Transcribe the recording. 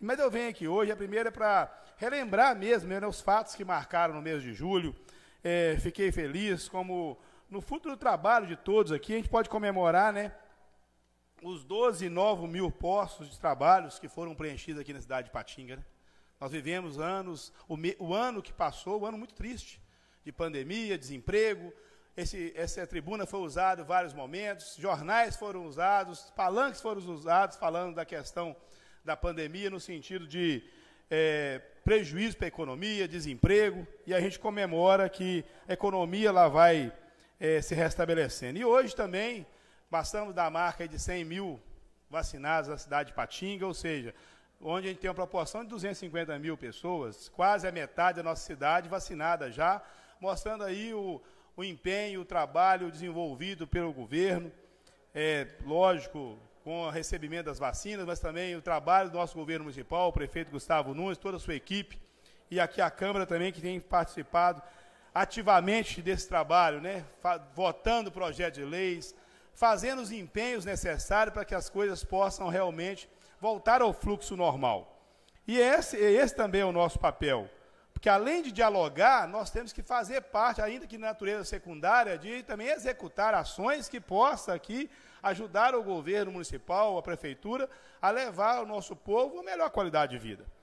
Mas eu venho aqui hoje, a primeira é para relembrar mesmo né, os fatos que marcaram no mês de julho. É, fiquei feliz, como no futuro do trabalho de todos aqui, a gente pode comemorar né, os 12 novos mil postos de trabalhos que foram preenchidos aqui na cidade de Patinga. Né? Nós vivemos anos, o, me, o ano que passou, um ano muito triste, de pandemia, desemprego, esse, essa tribuna foi usada em vários momentos, jornais foram usados, palanques foram usados falando da questão da pandemia, no sentido de é, prejuízo para a economia, desemprego, e a gente comemora que a economia lá vai é, se restabelecendo. E hoje também passamos da marca de 100 mil vacinados na cidade de Patinga, ou seja, onde a gente tem uma proporção de 250 mil pessoas, quase a metade da nossa cidade vacinada já, mostrando aí o, o empenho, o trabalho desenvolvido pelo governo. É, lógico, com o recebimento das vacinas, mas também o trabalho do nosso governo municipal, o prefeito Gustavo Nunes, toda a sua equipe, e aqui a Câmara também, que tem participado ativamente desse trabalho, né? votando projetos de leis, fazendo os empenhos necessários para que as coisas possam realmente voltar ao fluxo normal. E esse, esse também é o nosso papel. Porque além de dialogar, nós temos que fazer parte, ainda que de natureza secundária, de também executar ações que possa aqui ajudar o governo municipal, a prefeitura, a levar o nosso povo a melhor qualidade de vida.